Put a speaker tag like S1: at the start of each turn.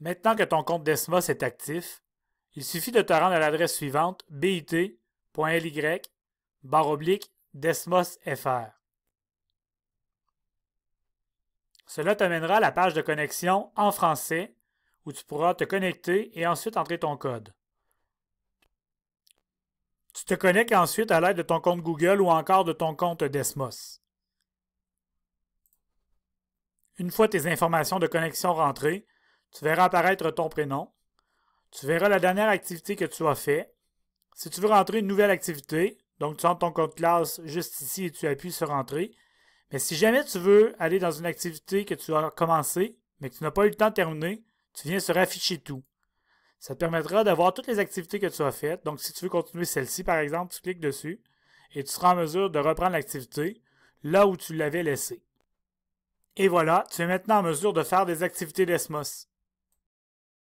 S1: Maintenant que ton compte Desmos est actif, il suffit de te rendre à l'adresse suivante bit.ly desmosfr. Cela t'amènera à la page de connexion en français où tu pourras te connecter et ensuite entrer ton code. Tu te connectes ensuite à l'aide de ton compte Google ou encore de ton compte Desmos. Une fois tes informations de connexion rentrées, tu verras apparaître ton prénom. Tu verras la dernière activité que tu as fait. Si tu veux rentrer une nouvelle activité, donc tu rentres ton compte classe juste ici et tu appuies sur Rentrer ». Mais si jamais tu veux aller dans une activité que tu as commencée, mais que tu n'as pas eu le temps de terminer, tu viens sur Afficher tout. Ça te permettra d'avoir toutes les activités que tu as faites. Donc, si tu veux continuer celle-ci, par exemple, tu cliques dessus et tu seras en mesure de reprendre l'activité là où tu l'avais laissée. Et voilà, tu es maintenant en mesure de faire des activités d'ESMOS.